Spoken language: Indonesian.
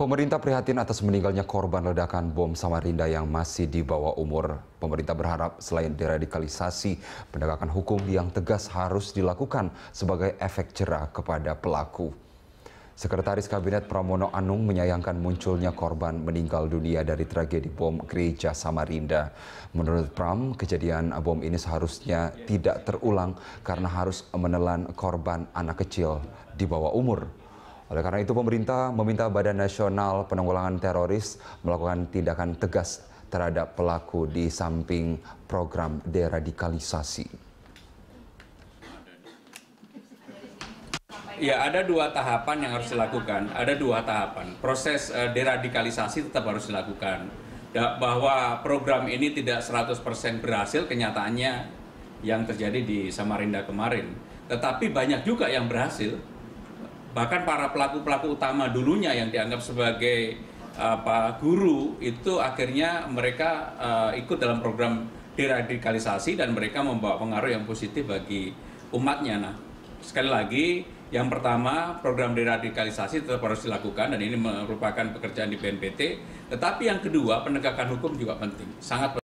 Pemerintah prihatin atas meninggalnya korban ledakan bom Samarinda yang masih di bawah umur. Pemerintah berharap selain deradikalisasi, penegakan hukum yang tegas harus dilakukan sebagai efek cerah kepada pelaku. Sekretaris Kabinet Pramono Anung menyayangkan munculnya korban meninggal dunia dari tragedi bom gereja Samarinda. Menurut Pram, kejadian bom ini seharusnya tidak terulang karena harus menelan korban anak kecil di bawah umur. Oleh karena itu pemerintah meminta Badan Nasional Penanggulangan Teroris melakukan tindakan tegas terhadap pelaku di samping program deradikalisasi. Ya, ada dua tahapan yang harus dilakukan. Ada dua tahapan. Proses eh, deradikalisasi tetap harus dilakukan. bahwa program ini tidak 100% berhasil, kenyataannya yang terjadi di Samarinda kemarin. Tetapi banyak juga yang berhasil bahkan para pelaku-pelaku utama dulunya yang dianggap sebagai apa guru itu akhirnya mereka uh, ikut dalam program deradikalisasi dan mereka membawa pengaruh yang positif bagi umatnya. Nah, sekali lagi yang pertama program deradikalisasi tetap harus dilakukan dan ini merupakan pekerjaan di BNPT. Tetapi yang kedua penegakan hukum juga penting, sangat penting.